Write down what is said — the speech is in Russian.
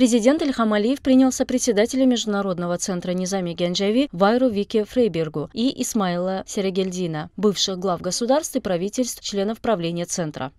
Президент Ильхам Алиев принял сопредседателя Международного центра Низами Генджави Вайру Вики Фрейбергу и Исмаила Серегельдина, бывших глав государств и правительств, членов правления центра.